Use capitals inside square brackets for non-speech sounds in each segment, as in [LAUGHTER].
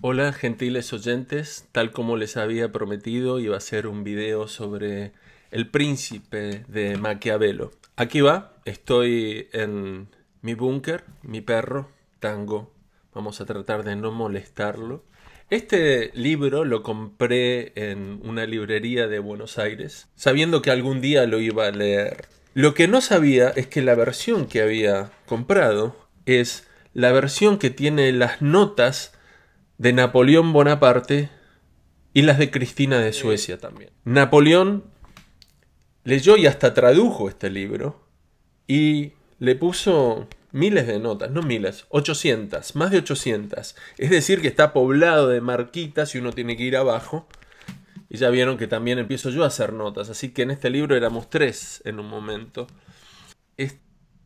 Hola gentiles oyentes, tal como les había prometido iba a hacer un video sobre El príncipe de Maquiavelo. Aquí va, estoy en mi búnker, mi perro, Tango. Vamos a tratar de no molestarlo. Este libro lo compré en una librería de Buenos Aires, sabiendo que algún día lo iba a leer. Lo que no sabía es que la versión que había comprado es la versión que tiene las notas de Napoleón Bonaparte y las de Cristina de Suecia también. Napoleón leyó y hasta tradujo este libro y le puso miles de notas, no miles, 800, más de 800. Es decir, que está poblado de marquitas y uno tiene que ir abajo. Y ya vieron que también empiezo yo a hacer notas, así que en este libro éramos tres en un momento. Es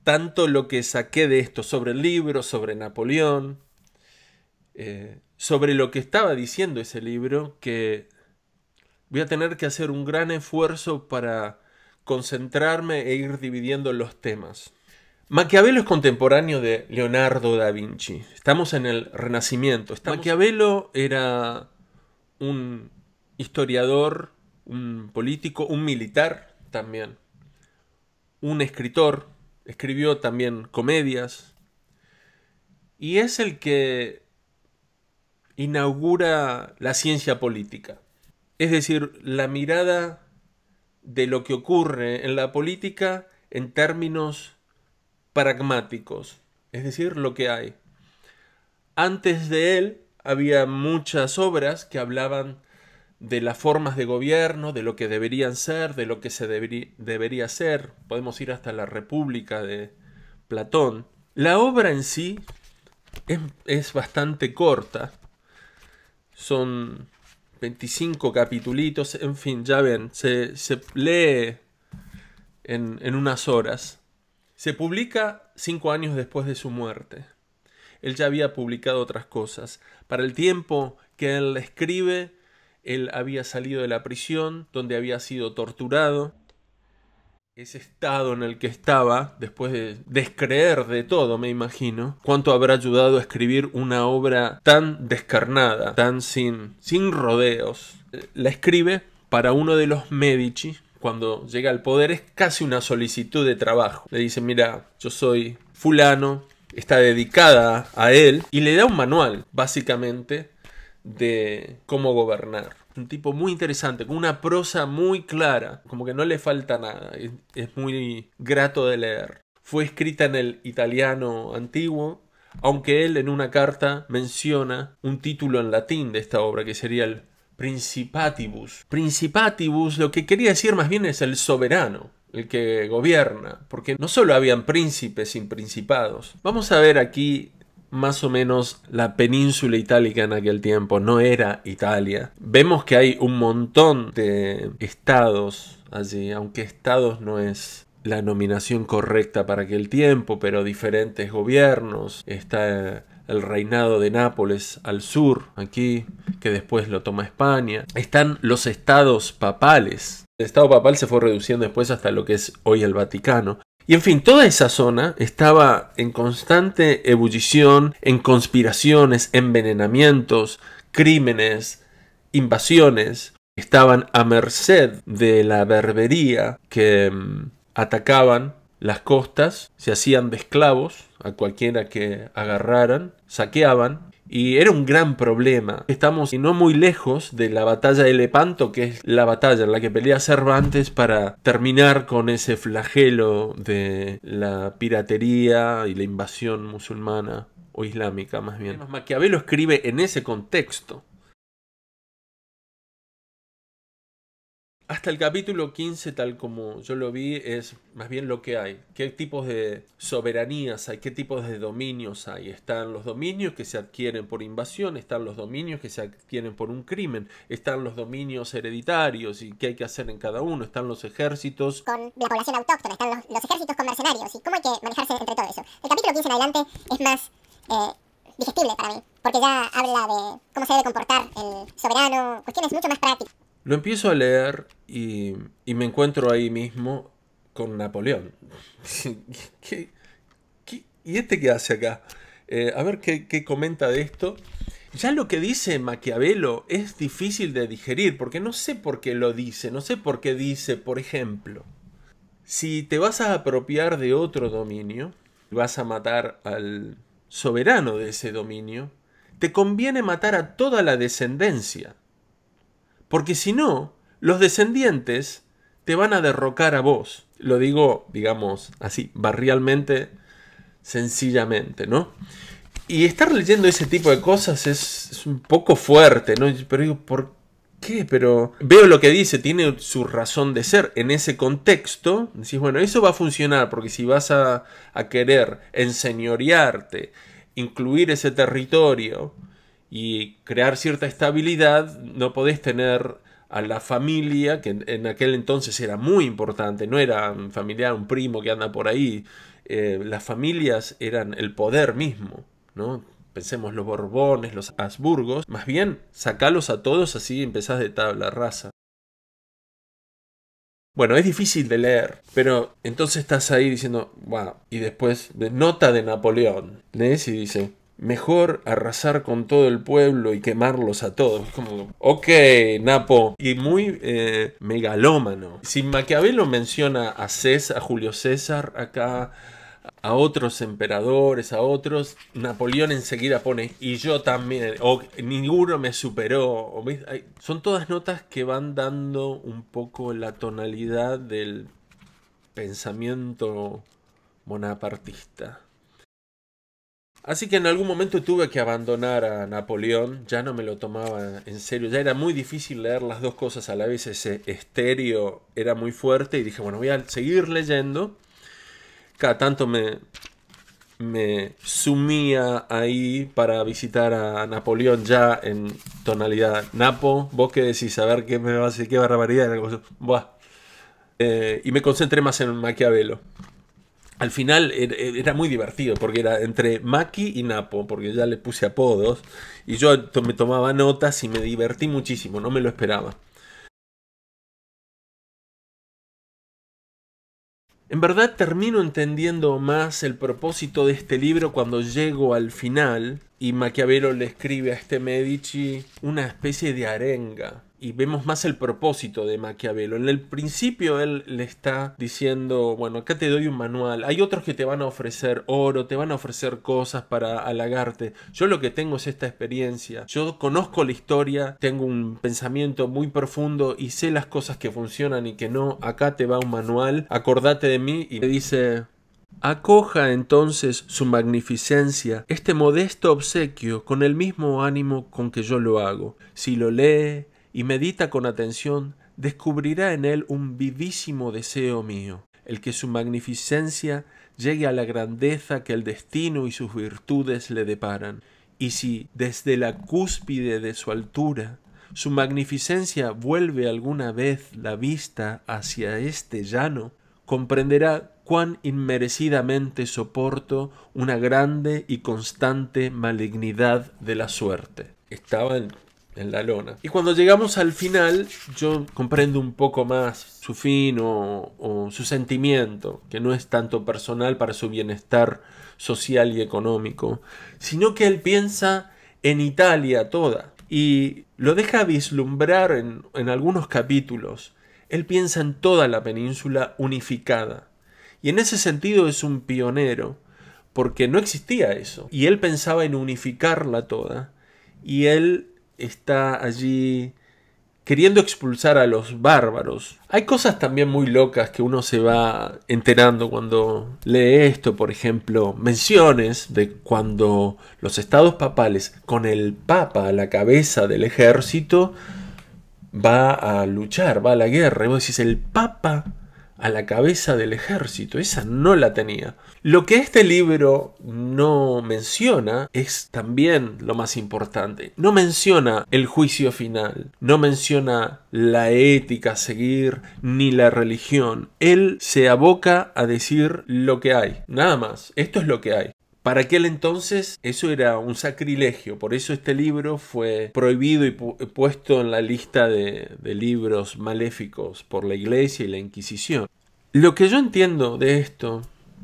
tanto lo que saqué de esto sobre el libro, sobre Napoleón. Eh, sobre lo que estaba diciendo ese libro, que voy a tener que hacer un gran esfuerzo para concentrarme e ir dividiendo los temas. Maquiavelo es contemporáneo de Leonardo da Vinci. Estamos en el Renacimiento. Maquiavelo era un historiador, un político, un militar también, un escritor, escribió también comedias, y es el que inaugura la ciencia política. Es decir, la mirada de lo que ocurre en la política en términos pragmáticos, es decir, lo que hay. Antes de él había muchas obras que hablaban de las formas de gobierno, de lo que deberían ser, de lo que se debería, ser. Podemos ir hasta la República de Platón. La obra en sí es bastante corta, son 25 capitulitos, en fin, ya ven, se, lee en, en unas horas. Se publica cinco años después de su muerte. Él ya había publicado otras cosas. Para el tiempo que él escribe, él había salido de la prisión, donde había sido torturado, ese estado en el que estaba, después de descreer de todo, me imagino, cuánto habrá ayudado a escribir una obra tan descarnada, tan sin, sin rodeos. Eh, la escribe para uno de los Medici, cuando llega al poder, es casi una solicitud de trabajo. Le dice, mira, yo soy fulano, está dedicada a él, y le da un manual, básicamente, de cómo gobernar un tipo muy interesante, con una prosa muy clara, como que no le falta nada, es, muy grato de leer. Fue escrita en el italiano antiguo, aunque él en una carta menciona un título en latín de esta obra, que sería el Principatibus. Principatibus lo que quería decir más bien es el soberano, el que gobierna, porque no solo habían príncipes sin principados. Vamos a ver aquí más o menos la península itálica en aquel tiempo, no era Italia. Vemos que hay un montón de estados allí, aunque estados no es la nominación correcta para aquel tiempo, pero diferentes gobiernos. Está el reinado de Nápoles al sur, aquí, que después lo toma España. Están los estados papales. El estado papal se fue reduciendo después hasta lo que es hoy el Vaticano. Y en fin, toda esa zona estaba en constante ebullición, en conspiraciones, envenenamientos, crímenes, invasiones. Estaban a merced de la berbería que mm, atacaban las costas, se hacían de esclavos a cualquiera que agarraran, saqueaban, y era un gran problema. Estamos no muy lejos de la batalla de Lepanto, que es la batalla en la que pelea Cervantes para terminar con ese flagelo de la piratería y la invasión musulmana o islámica más bien. Maquiavelo escribe en ese contexto. hasta el capítulo 15, tal como yo lo vi, es más bien lo que hay. ¿Qué tipos de soberanías hay? ¿Qué tipos de dominios hay? Están los dominios que se adquieren por invasión, están los dominios que se adquieren por un crimen, están los dominios hereditarios y qué hay que hacer en cada uno, están los ejércitos... Con la población autóctona, están los, ejércitos con mercenarios y cómo hay que manejarse entre todo eso. El capítulo 15 en adelante es más... Eh, digestible para mí, porque ya habla de cómo se debe comportar el soberano, cuestiones mucho más prácticas. Lo empiezo a leer y, me encuentro ahí mismo con Napoleón. [LAUGHS] y este qué hace acá? Eh, a ver qué, comenta de esto. Ya lo que dice Maquiavelo es difícil de digerir, porque no sé por qué lo dice, no sé por qué dice, por ejemplo, si te vas a apropiar de otro dominio, y vas a matar al soberano de ese dominio, te conviene matar a toda la descendencia, porque si no, los descendientes te van a derrocar a vos. Lo digo, digamos, así, barrialmente, sencillamente, ¿no? Y estar leyendo ese tipo de cosas es, un poco fuerte, ¿no? Pero digo, ¿por qué? Pero veo lo que dice, tiene su razón de ser. En ese contexto, decís, bueno, eso va a funcionar, porque si vas a, a querer enseñorearte, incluir ese territorio, y crear cierta estabilidad, no podés tener a la familia, que en, aquel entonces era muy importante, no era un familiar, un primo que anda por ahí, eh, las familias eran el poder mismo, ¿no? Pensemos los Borbones, los Habsburgos, más bien sacalos a todos así y empezás de tabla raza. Bueno, es difícil de leer, pero entonces estás ahí diciendo, wow, y después de nota de Napoleón, lees y dice, mejor arrasar con todo el pueblo y quemarlos a todos. Como, ok, Napo. Y muy eh, megalómano. Si Maquiavelo menciona a César, a Julio César acá, a otros emperadores, a otros, Napoleón enseguida pone, y yo también, o ninguno me superó. son todas notas que van dando un poco la tonalidad del pensamiento monapartista. Así que en algún momento tuve que abandonar a Napoleón, ya no me lo tomaba en serio, ya era muy difícil leer las dos cosas a la vez, ese estéreo era muy fuerte y dije, bueno, voy a seguir leyendo. Cada tanto me, me sumía ahí para visitar a Napoleón ya en tonalidad Napo, vos qué decís, a qué me va a qué barbaridad. Eh, y me concentré más en Maquiavelo al final er, er, era muy divertido, porque era entre Maki y Napo, porque ya le puse apodos, y yo me tomaba notas y me divertí muchísimo, no me lo esperaba. En verdad termino entendiendo más el propósito de este libro cuando llego al final y Maquiavelo le escribe a este Medici una especie de arenga y vemos más el propósito de Maquiavelo. En el principio él le está diciendo, bueno, acá te doy un manual, hay otros que te van a ofrecer oro, te van a ofrecer cosas para halagarte. Yo lo que tengo es esta experiencia, yo conozco la historia, tengo un pensamiento muy profundo y sé las cosas que funcionan y que no, acá te va un manual, acordate de mí y le dice, Acoja entonces su magnificencia, este modesto obsequio, con el mismo ánimo con que yo lo hago. Si lo lee, y medita con atención, descubrirá en él un vivísimo deseo mío, el que su magnificencia llegue a la grandeza que el destino y sus virtudes le deparan. Y si desde la cúspide de su altura su magnificencia vuelve alguna vez la vista hacia este llano, comprenderá cuán inmerecidamente soporto una grande y constante malignidad de la suerte. Estaba en la lona. Y cuando llegamos al final, yo comprendo un poco más su fin o, su sentimiento, que no es tanto personal para su bienestar social y económico, sino que él piensa en Italia toda y lo deja vislumbrar en, en algunos capítulos. Él piensa en toda la península unificada. Y en ese sentido es un pionero, porque no existía eso. Y él pensaba en unificarla toda. Y él está allí queriendo expulsar a los bárbaros. Hay cosas también muy locas que uno se va enterando cuando lee esto, por ejemplo, menciones de cuando los estados papales, con el papa a la cabeza del ejército, va a luchar, va a la guerra. Y vos decís, el papa a la cabeza del ejército. Esa no la tenía. Lo que este libro no menciona es también lo más importante. No menciona el juicio final, no menciona la ética a seguir, ni la religión. Él se aboca a decir lo que hay, nada más. Esto es lo que hay. Para aquel entonces eso era un sacrilegio, por eso este libro fue prohibido y puesto en la lista de, de libros maléficos por la Iglesia y la Inquisición. Lo que yo entiendo de esto,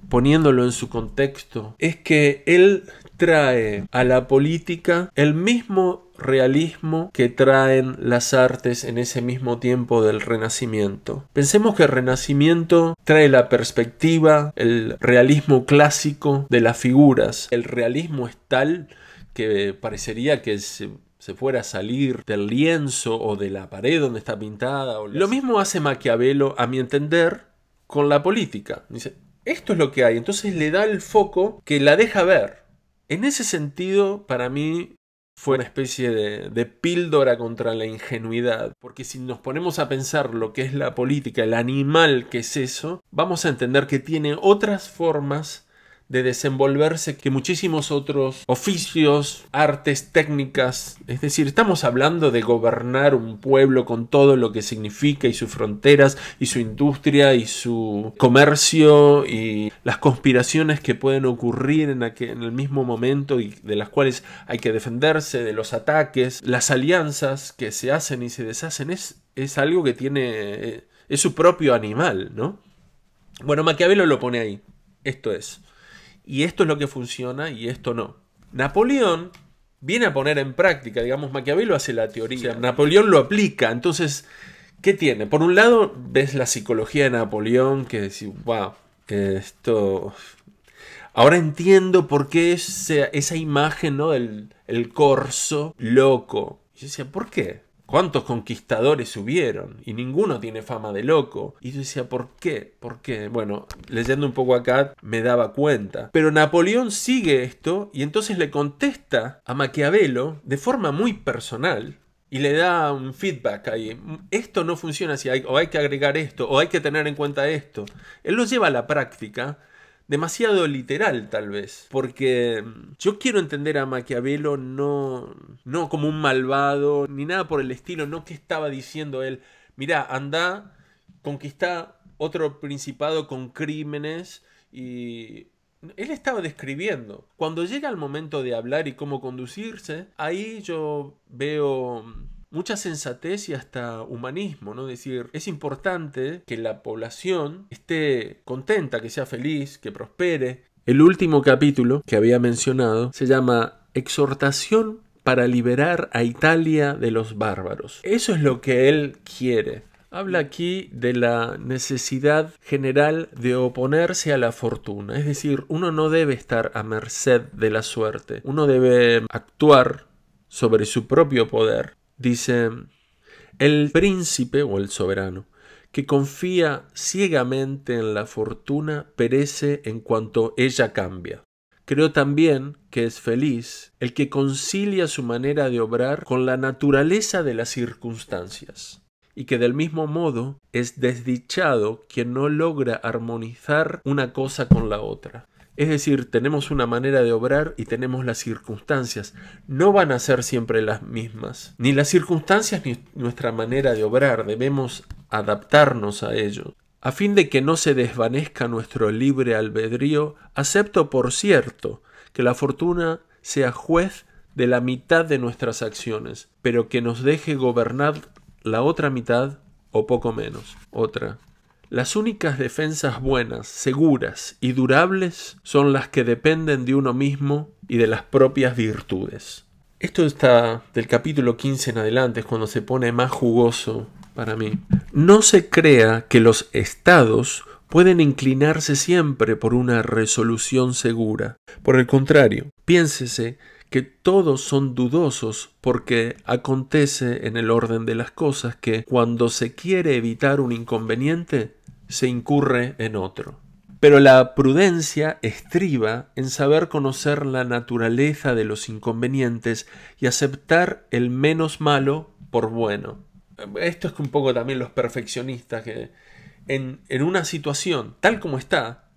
poniéndolo en su contexto, es que él trae a la política el mismo realismo que traen las artes en ese mismo tiempo del Renacimiento. Pensemos que el Renacimiento trae la perspectiva, el realismo clásico de las figuras. El realismo es tal que parecería que se, fuera a salir del lienzo o de la pared donde está pintada. Lo mismo hace Maquiavelo, a mi entender, con la política. Dice, esto es lo que hay. Entonces le da el foco que la deja ver en ese sentido, para mí fue una especie de, de, píldora contra la ingenuidad, porque si nos ponemos a pensar lo que es la política, el animal que es eso, vamos a entender que tiene otras formas de desenvolverse que muchísimos otros oficios, artes, técnicas. Es decir, estamos hablando de gobernar un pueblo con todo lo que significa y sus fronteras y su industria y su comercio y las conspiraciones que pueden ocurrir en, en el mismo momento y de las cuales hay que defenderse, de los ataques, las alianzas que se hacen y se deshacen. Es, es algo que tiene... Eh, es su propio animal, ¿no? Bueno, Maquiavelo lo pone ahí. Esto es y esto es lo que funciona y esto no. Napoleón viene a poner en práctica, digamos, Maquiavelo hace la teoría, Napoleón lo aplica, entonces, ¿qué tiene? Por un lado, ves la psicología de Napoleón, que decís, wow, esto... Ahora entiendo por qué esa, esa imagen, ¿no? El, corso loco. Y yo decía, ¿por qué? ¿Cuántos conquistadores hubieron? Y ninguno tiene fama de loco. Y yo decía, ¿por qué? ¿Por qué? Bueno, leyendo un poco acá me daba cuenta. Pero Napoleón sigue esto y entonces le contesta a Maquiavelo de forma muy personal, y le da un feedback ahí. Esto no funciona así, o hay que agregar esto, o hay que tener en cuenta esto. Él lo lleva a la práctica demasiado literal tal vez, porque mm, yo quiero entender a Maquiavelo no, no como un malvado, ni nada por el estilo, no que estaba diciendo él, mira, anda, conquista otro principado con crímenes y él estaba describiendo. Cuando llega el momento de hablar y cómo conducirse, ahí yo veo mm, mucha sensatez y hasta humanismo, ¿no? decir, es importante que la población esté contenta, que sea feliz, que prospere. El último capítulo que había mencionado se llama Exhortación para liberar a Italia de los bárbaros. Eso es lo que él quiere. Habla aquí de la necesidad general de oponerse a la fortuna, es decir, uno no debe estar a merced de la suerte, uno debe actuar sobre su propio poder, Dice, el príncipe o el soberano que confía ciegamente en la fortuna perece en cuanto ella cambia. Creo también que es feliz el que concilia su manera de obrar con la naturaleza de las circunstancias, y que del mismo modo es desdichado quien no logra armonizar una cosa con la otra, es decir, tenemos una manera de obrar y tenemos las circunstancias. No van a ser siempre las mismas. Ni las circunstancias ni nuestra manera de obrar. Debemos adaptarnos a ello. A fin de que no se desvanezca nuestro libre albedrío, acepto por cierto que la fortuna sea juez de la mitad de nuestras acciones, pero que nos deje gobernar la otra mitad o poco menos. Otra, las únicas defensas buenas, seguras y durables son las que dependen de uno mismo y de las propias virtudes. Esto está del capítulo 15 en adelante, es cuando se pone más jugoso para mí. No se crea que los estados pueden inclinarse siempre por una resolución segura. Por el contrario, piénsese que todos son dudosos porque acontece en el orden de las cosas que cuando se quiere evitar un inconveniente, se incurre en otro. Pero la prudencia estriba en saber conocer la naturaleza de los inconvenientes y aceptar el menos malo por bueno. Esto es que un poco también los perfeccionistas que en, en una situación tal como está,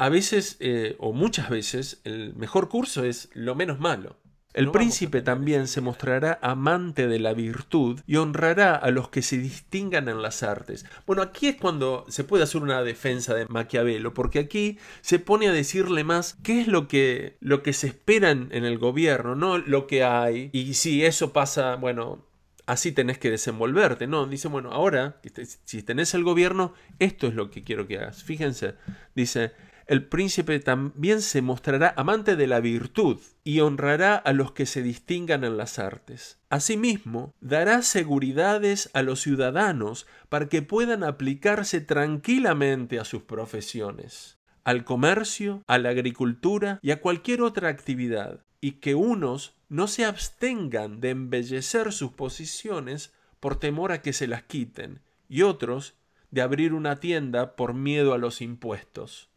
a veces eh, o muchas veces el mejor curso es lo menos malo. El príncipe también se mostrará amante de la virtud y honrará a los que se distingan en las artes. Bueno, aquí es cuando se puede hacer una defensa de Maquiavelo, porque aquí se pone a decirle más qué es lo que, lo que se esperan en el gobierno, no lo que hay. Y si eso pasa, bueno, así tenés que desenvolverte. No, dice, bueno, ahora, si tenés el gobierno, esto es lo que quiero que hagas. Fíjense, dice, el príncipe también se mostrará amante de la virtud y honrará a los que se distingan en las artes. Asimismo, dará seguridades a los ciudadanos para que puedan aplicarse tranquilamente a sus profesiones, al comercio, a la agricultura y a cualquier otra actividad, y que unos no se abstengan de embellecer sus posiciones por temor a que se las quiten, y otros de abrir una tienda por miedo a los impuestos.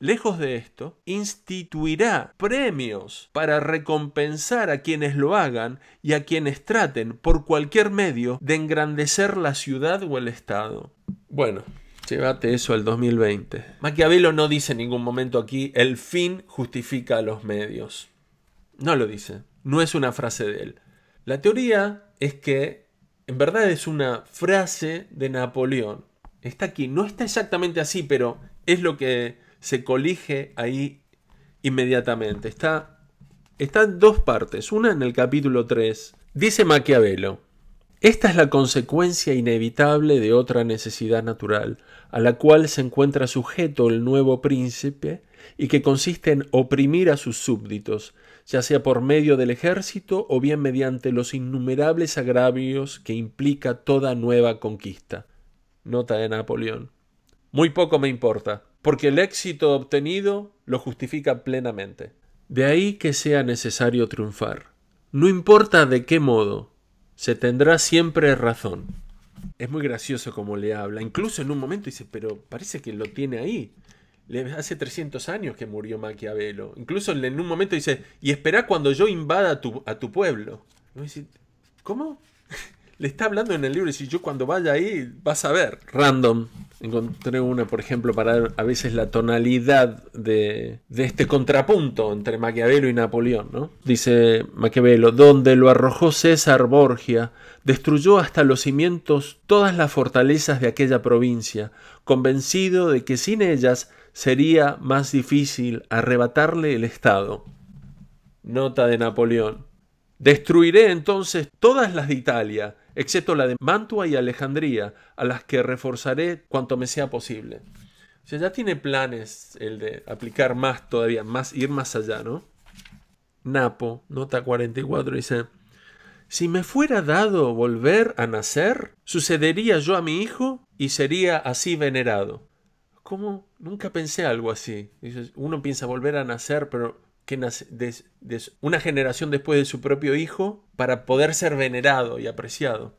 Lejos de esto, instituirá premios para recompensar a quienes lo hagan y a quienes traten por cualquier medio de engrandecer la ciudad o el Estado. Bueno, llévate eso al 2020. Maquiavelo no dice en ningún momento aquí el fin justifica a los medios. No lo dice, no es una frase de él. La teoría es que en verdad es una frase de Napoleón. Está aquí, no está exactamente así, pero es lo que se colige ahí inmediatamente. Está, en dos partes, una en el capítulo 3. Dice Maquiavelo, esta es la consecuencia inevitable de otra necesidad natural, a la cual se encuentra sujeto el nuevo príncipe, y que consiste en oprimir a sus súbditos, ya sea por medio del ejército o bien mediante los innumerables agravios que implica toda nueva conquista. Nota de Napoleón. Muy poco me importa, porque el éxito obtenido lo justifica plenamente. De ahí que sea necesario triunfar. No importa de qué modo, se tendrá siempre razón. Es muy gracioso como le habla. Incluso en un momento dice, pero parece que lo tiene ahí. Le, hace 300 años que murió Maquiavelo. Incluso en un momento dice, y espera cuando yo invada a tu pueblo. Y ¿cómo? le está hablando en el libro y si yo cuando vaya ahí vas a ver. Random. Encontré una, por ejemplo, para a veces la tonalidad de, este contrapunto entre Maquiavelo y Napoleón. ¿no? Dice Maquiavelo, donde lo arrojó César Borgia, destruyó hasta los cimientos todas las fortalezas de aquella provincia, convencido de que sin ellas sería más difícil arrebatarle el Estado. Nota de Napoleón. Destruiré entonces todas las de Italia excepto la de Mantua y Alejandría, a las que reforzaré cuanto me sea posible. O sea, ya tiene planes el de aplicar más todavía, más, ir más allá, ¿no? Napo, nota 44, dice, si me fuera dado volver a nacer, sucedería yo a mi hijo y sería así venerado. ¿Cómo? Nunca pensé algo así. Uno piensa volver a nacer, pero que una generación después de su propio hijo para poder ser venerado y apreciado.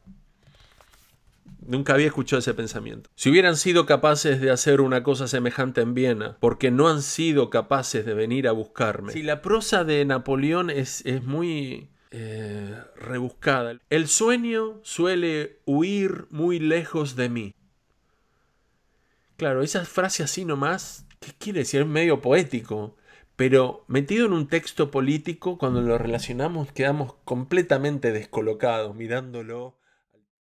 Nunca había escuchado ese pensamiento. Si hubieran sido capaces de hacer una cosa semejante en Viena, porque no han sido capaces de venir a buscarme. Si la prosa de Napoleón es, muy eh, rebuscada. El sueño suele huir muy lejos de mí. Claro, esa frase así nomás, ¿qué quiere decir? Es medio poético. Pero metido en un texto político, cuando lo relacionamos quedamos completamente descolocados mirándolo.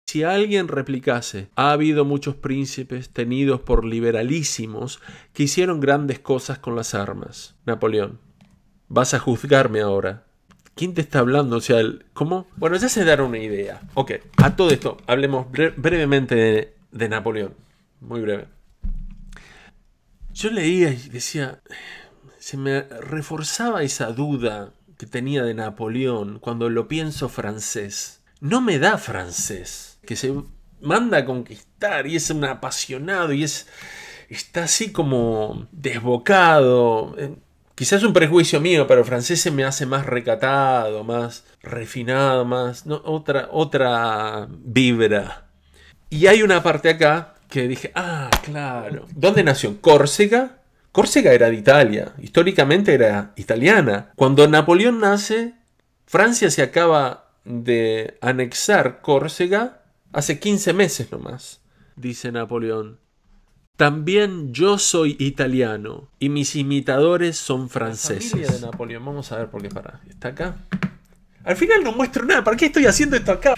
Si alguien replicase, ha habido muchos príncipes tenidos por liberalísimos que hicieron grandes cosas con las armas. Napoleón, vas a juzgarme ahora. ¿Quién te está hablando? O sea, ¿cómo? Bueno, ya se dará una idea. Ok, a todo esto, hablemos brevemente de Napoleón. Muy breve. Yo leía y decía, se me reforzaba esa duda que tenía de Napoleón cuando lo pienso francés. No me da francés, que se manda a conquistar y es un apasionado y es está así como desbocado. Eh, quizás un prejuicio mío, pero francés se me hace más recatado, más refinado, más otra otra vibra. Y hay una parte acá que dije, ah, claro. ¿Dónde nació? Córcega? Córcega era de Italia, históricamente era italiana. Cuando Napoleón nace, Francia se acaba de anexar Córcega hace 15 meses nomás, dice Napoleón. También yo soy italiano y mis imitadores son franceses. de Napoleón, vamos a ver por qué para. ¿Está acá? Al final no muestro nada, ¿para qué estoy haciendo esto acá?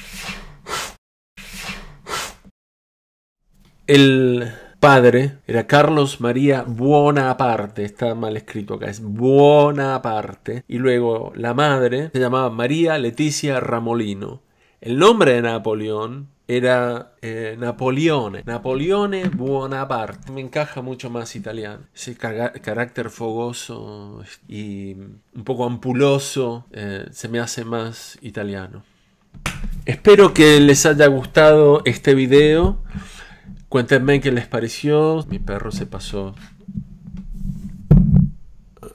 El padre era Carlos María Buonaparte, está mal escrito acá, es Buonaparte, y luego la madre se llamaba María Leticia Ramolino. El nombre de Napoleón era eh, Napoleone, Napoleone Buonaparte. Me encaja mucho más italiano. Ese carácter fogoso y un poco ampuloso eh, se me hace más italiano. Espero que les haya gustado este video. Cuéntenme qué les pareció. Mi perro se pasó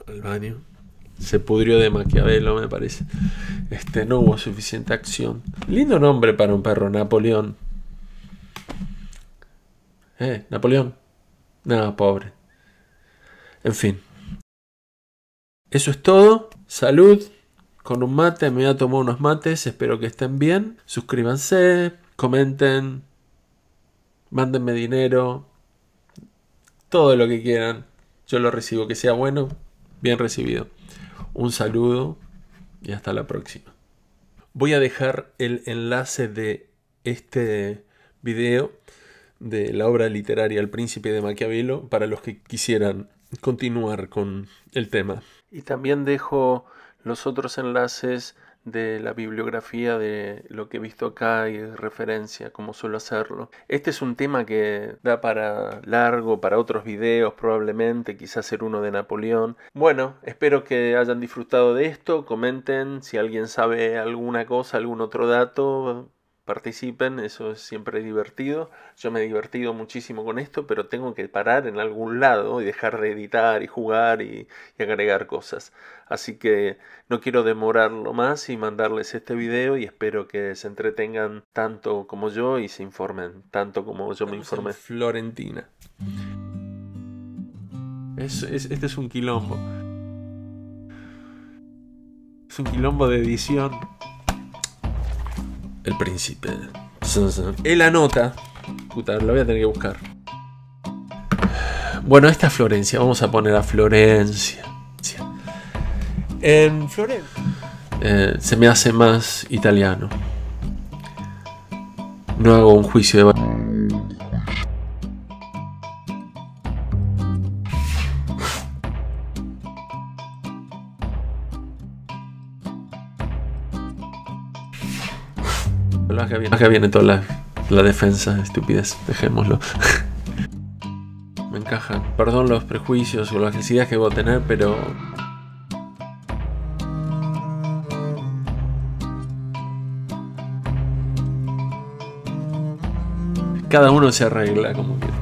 al baño. Se pudrió de Maquiavelo, me parece. Este, no hubo suficiente acción. Lindo nombre para un perro, Napoleón. Eh, Napoleón. No, pobre. En fin. Eso es todo. Salud. Con un mate, me voy a tomar unos mates. Espero que estén bien. Suscríbanse, comenten, mándenme dinero, todo lo que quieran, yo lo recibo, que sea bueno, bien recibido. Un saludo y hasta la próxima. Voy a dejar el enlace de este video de la obra literaria El príncipe de Maquiavelo para los que quisieran continuar con el tema. Y también dejo los otros enlaces de la bibliografía de lo que he visto acá y de referencia, como suelo hacerlo. Este es un tema que da para largo, para otros videos probablemente, quizás ser uno de Napoleón. Bueno, espero que hayan disfrutado de esto, comenten si alguien sabe alguna cosa, algún otro dato, participen, eso es siempre divertido. Yo me he divertido muchísimo con esto, pero tengo que parar en algún lado y dejar de editar y jugar y, agregar cosas. Así que no quiero demorarlo más y mandarles este video y espero que se entretengan tanto como yo y se informen tanto como yo me informé. Florentina. este es un quilombo. Es un quilombo de edición. El príncipe. Él anota. Puta, lo voy a tener que buscar. Bueno, esta es Florencia. Vamos a poner a Florencia. En Florencia. Eh, se me hace más italiano. No hago un juicio de Lo viene toda la, la defensa, estupidez, dejémoslo. [LAUGHS] Me encaja. Perdón los prejuicios o las necesidades que voy a tener, pero cada uno se arregla como quiere.